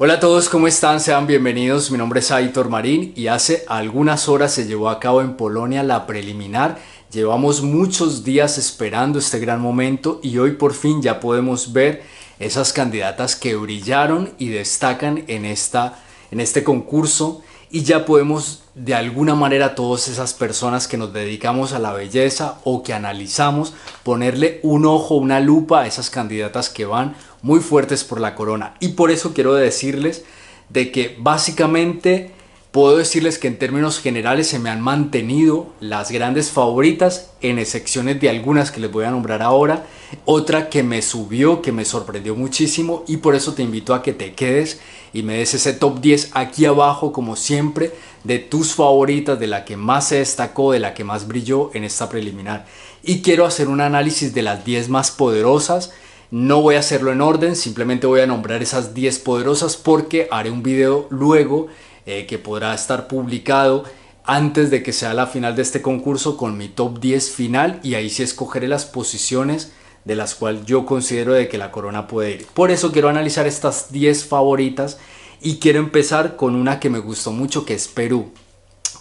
Hola a todos, ¿cómo están? Sean bienvenidos. Mi nombre es Aitor Marín y hace algunas horas se llevó a cabo en Polonia la preliminar. Llevamos muchos días esperando este gran momento y hoy por fin ya podemos ver esas candidatas que brillaron y destacan en, esta, en este concurso y ya podemos de alguna manera todas esas personas que nos dedicamos a la belleza o que analizamos ponerle un ojo, una lupa a esas candidatas que van muy fuertes por la corona. Y por eso quiero decirles de que básicamente puedo decirles que en términos generales se me han mantenido las grandes favoritas, en excepciones de algunas que les voy a nombrar ahora, otra que me subió, que me sorprendió muchísimo y por eso te invito a que te quedes y me des ese top 10 aquí abajo como siempre de tus favoritas, de la que más se destacó, de la que más brilló en esta preliminar. Y quiero hacer un análisis de las 10 más poderosas no voy a hacerlo en orden, simplemente voy a nombrar esas 10 poderosas porque haré un video luego eh, que podrá estar publicado antes de que sea la final de este concurso con mi top 10 final y ahí sí escogeré las posiciones de las cuales yo considero de que la corona puede ir. Por eso quiero analizar estas 10 favoritas y quiero empezar con una que me gustó mucho que es Perú.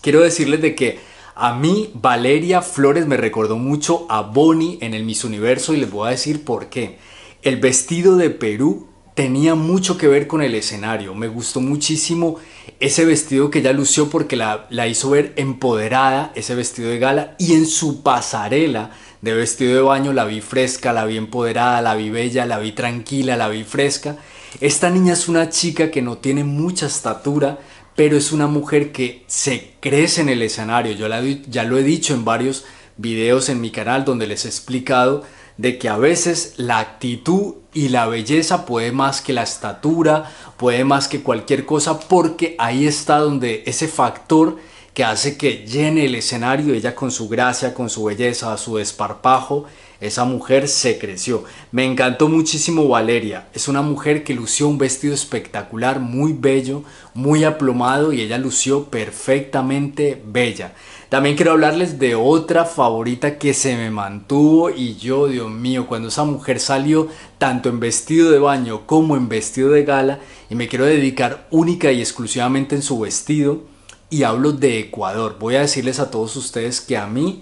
Quiero decirles de que a mí Valeria Flores me recordó mucho a Bonnie en el Miss Universo y les voy a decir por qué. El vestido de Perú tenía mucho que ver con el escenario. Me gustó muchísimo ese vestido que ella lució porque la, hizo ver empoderada, ese vestido de gala, y en su pasarela de vestido de baño la vi fresca, la vi empoderada, la vi bella, la vi tranquila, la vi fresca. Esta niña es una chica que no tiene mucha estatura, pero es una mujer que se crece en el escenario. Yo la, ya lo he dicho en varios videos en mi canal donde les he explicado de que a veces la actitud y la belleza puede más que la estatura, puede más que cualquier cosa, porque ahí está donde ese factor que hace que llene el escenario, ella con su gracia, con su belleza, su desparpajo, esa mujer se creció. Me encantó muchísimo Valeria. Es una mujer que lució un vestido espectacular, muy bello, muy aplomado y ella lució perfectamente bella. También quiero hablarles de otra favorita que se me mantuvo y yo, Dios mío, cuando esa mujer salió tanto en vestido de baño como en vestido de gala y me quiero dedicar única y exclusivamente en su vestido y hablo de Ecuador. Voy a decirles a todos ustedes que a mí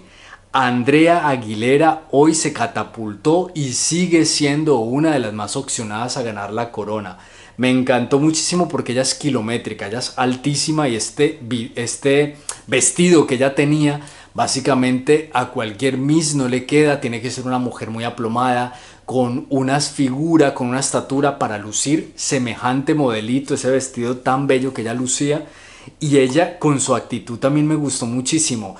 Andrea Aguilera hoy se catapultó y sigue siendo una de las más opcionadas a ganar la corona. Me encantó muchísimo porque ella es kilométrica, ella es altísima y este, este vestido que ella tenía, básicamente a cualquier Miss no le queda, tiene que ser una mujer muy aplomada, con unas figuras, con una estatura para lucir semejante modelito, ese vestido tan bello que ella lucía. Y ella con su actitud también me gustó muchísimo.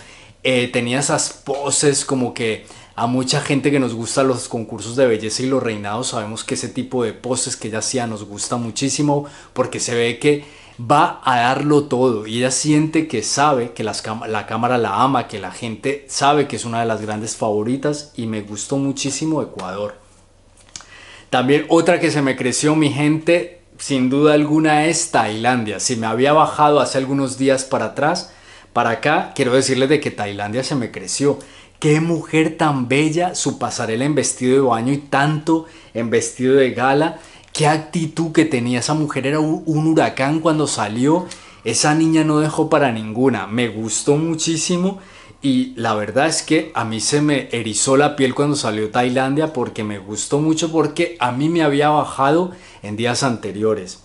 Eh, tenía esas poses como que a mucha gente que nos gusta los concursos de belleza y los reinados sabemos que ese tipo de poses que ella hacía nos gusta muchísimo porque se ve que va a darlo todo y ella siente que sabe que la cámara la ama, que la gente sabe que es una de las grandes favoritas y me gustó muchísimo Ecuador. También otra que se me creció mi gente sin duda alguna es Tailandia. Si me había bajado hace algunos días para atrás, para acá, quiero decirles de que Tailandia se me creció. Qué mujer tan bella, su pasarela en vestido de baño y tanto en vestido de gala. Qué actitud que tenía esa mujer, era un huracán cuando salió. Esa niña no dejó para ninguna, me gustó muchísimo y la verdad es que a mí se me erizó la piel cuando salió Tailandia porque me gustó mucho porque a mí me había bajado en días anteriores.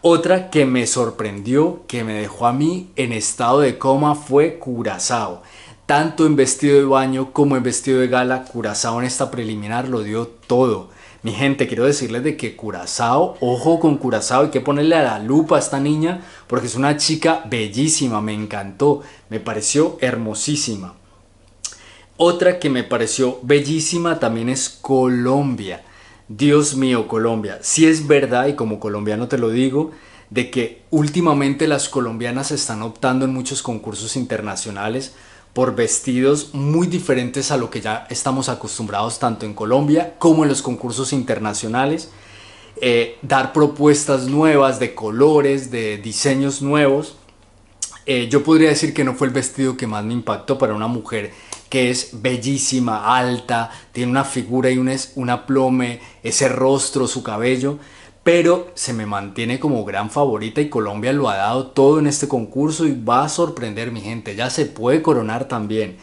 Otra que me sorprendió, que me dejó a mí en estado de coma fue Curazao. Tanto en vestido de baño como en vestido de gala, Curazao en esta preliminar lo dio todo. Mi gente, quiero decirles de que Curazao, ojo con Curazao, hay que ponerle a la lupa a esta niña porque es una chica bellísima, me encantó, me pareció hermosísima. Otra que me pareció bellísima también es Colombia. Dios mío, Colombia, si es verdad, y como colombiano te lo digo, de que últimamente las colombianas están optando en muchos concursos internacionales por vestidos muy diferentes a lo que ya estamos acostumbrados tanto en Colombia como en los concursos internacionales. Eh, dar propuestas nuevas de colores, de diseños nuevos. Eh, yo podría decir que no fue el vestido que más me impactó para una mujer que es bellísima, alta, tiene una figura y un, es, aplome, ese rostro, su cabello, pero se me mantiene como gran favorita y Colombia lo ha dado todo en este concurso y va a sorprender mi gente, ya se puede coronar también.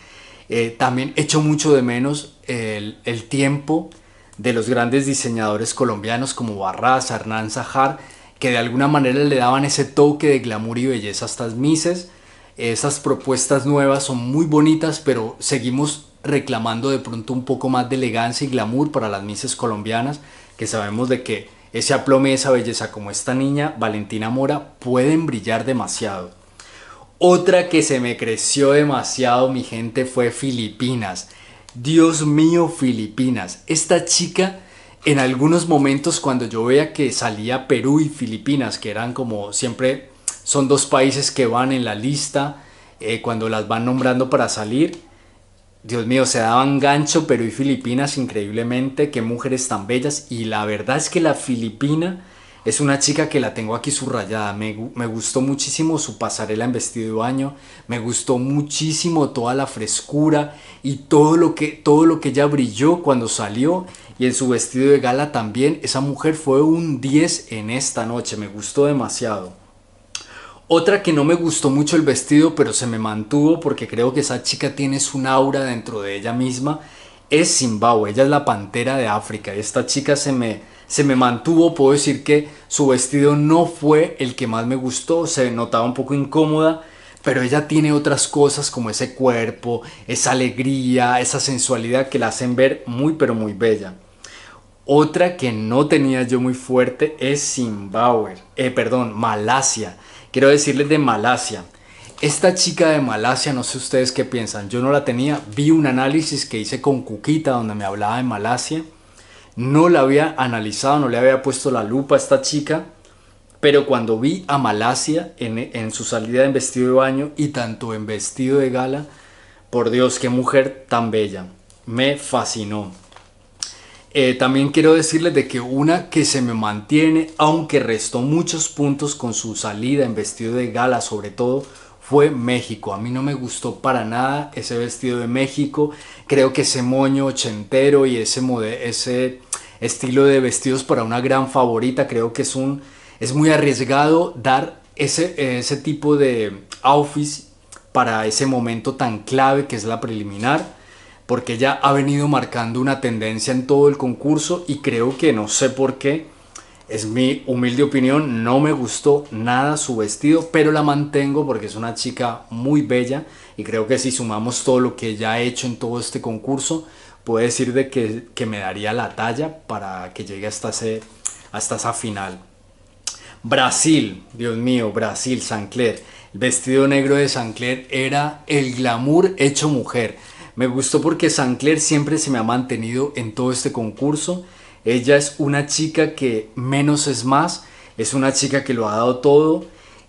Eh, también echo mucho de menos el, tiempo de los grandes diseñadores colombianos como Barraza, Hernán Zajar, que de alguna manera le daban ese toque de glamour y belleza a estas mises. Esas propuestas nuevas son muy bonitas, pero seguimos reclamando de pronto un poco más de elegancia y glamour para las misses colombianas, que sabemos de que ese aplome, esa belleza como esta niña, Valentina Mora, pueden brillar demasiado. Otra que se me creció demasiado, mi gente, fue Filipinas. Dios mío, Filipinas. Esta chica, en algunos momentos cuando yo veía que salía Perú y Filipinas, que eran como siempre son dos países que van en la lista eh, cuando las van nombrando para salir. Dios mío, se daban gancho pero y Filipinas increíblemente, qué mujeres tan bellas. Y la verdad es que la Filipina es una chica que la tengo aquí subrayada. Me, me gustó muchísimo su pasarela en vestido de baño, me gustó muchísimo toda la frescura y todo lo que, todo lo que ella brilló cuando salió y en su vestido de gala también. Esa mujer fue un 10 en esta noche, me gustó demasiado. Otra que no me gustó mucho el vestido, pero se me mantuvo porque creo que esa chica tiene su aura dentro de ella misma, es Zimbabue. Ella es la pantera de África. Esta chica se me, se me mantuvo. Puedo decir que su vestido no fue el que más me gustó. Se notaba un poco incómoda pero ella tiene otras cosas como ese cuerpo, esa alegría, esa sensualidad que la hacen ver muy pero muy bella. Otra que no tenía yo muy fuerte es Zimbabue, eh, perdón, Malasia. Quiero decirles de Malasia. Esta chica de Malasia, no sé ustedes qué piensan, yo no la tenía, vi un análisis que hice con Cuquita donde me hablaba de Malasia, no la había analizado, no le había puesto la lupa a esta chica, pero cuando vi a Malasia en, en su salida en vestido de baño y tanto en vestido de gala, por Dios, qué mujer tan bella, me fascinó. Eh, también quiero decirles de que una que se me mantiene, aunque restó muchos puntos con su salida en vestido de gala sobre todo, fue México. A mí no me gustó para nada ese vestido de México. Creo que ese moño ochentero y ese, ese estilo de vestidos para una gran favorita, creo que es, un, es muy arriesgado dar ese, ese tipo de outfits para ese momento tan clave que es la preliminar porque ella ha venido marcando una tendencia en todo el concurso y creo que no sé por qué, es mi humilde opinión, no me gustó nada su vestido, pero la mantengo porque es una chica muy bella y creo que si sumamos todo lo que ella ha hecho en todo este concurso, puede decir de que, me daría la talla para que llegue hasta, hasta esa final. Brasil, Dios mío, Brasil, Sancler. El vestido negro de Sancler era el glamour hecho mujer. Me gustó porque Sancler siempre se me ha mantenido en todo este concurso. Ella es una chica que menos es más, es una chica que lo ha dado todo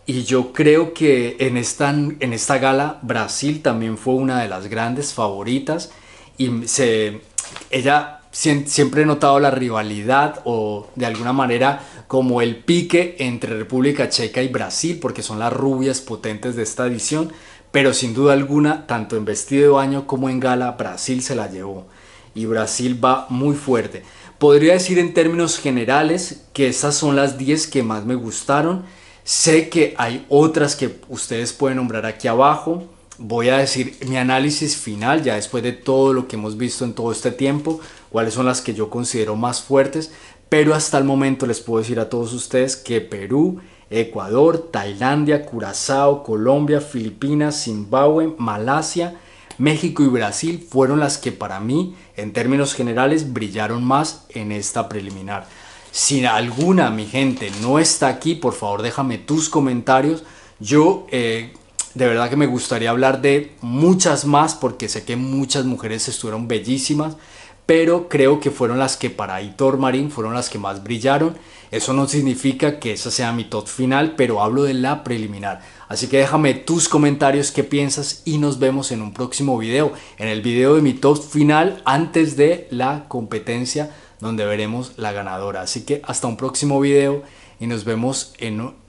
y yo creo que en esta, en esta gala Brasil también fue una de las grandes favoritas y se, ella siempre he notado la rivalidad o de alguna manera como el pique entre República Checa y Brasil, porque son las rubias potentes de esta edición, pero sin duda alguna, tanto en vestido de baño como en gala, Brasil se la llevó y Brasil va muy fuerte. Podría decir en términos generales que esas son las 10 que más me gustaron. Sé que hay otras que ustedes pueden nombrar aquí abajo voy a decir mi análisis final, ya después de todo lo que hemos visto en todo este tiempo, cuáles son las que yo considero más fuertes, pero hasta el momento les puedo decir a todos ustedes que Perú, Ecuador, Tailandia, Curazao, Colombia, Filipinas, Zimbabue, Malasia, México y Brasil fueron las que para mí, en términos generales, brillaron más en esta preliminar. Si alguna, mi gente, no está aquí, por favor déjame tus comentarios. Yo eh, de verdad que me gustaría hablar de muchas más porque sé que muchas mujeres estuvieron bellísimas, pero creo que fueron las que para Hitor Marín fueron las que más brillaron. Eso no significa que esa sea mi top final, pero hablo de la preliminar. Así que déjame tus comentarios, qué piensas y nos vemos en un próximo video, en el video de mi top final antes de la competencia donde veremos la ganadora. Así que hasta un próximo video y nos vemos,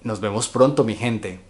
nos vemos pronto mi gente.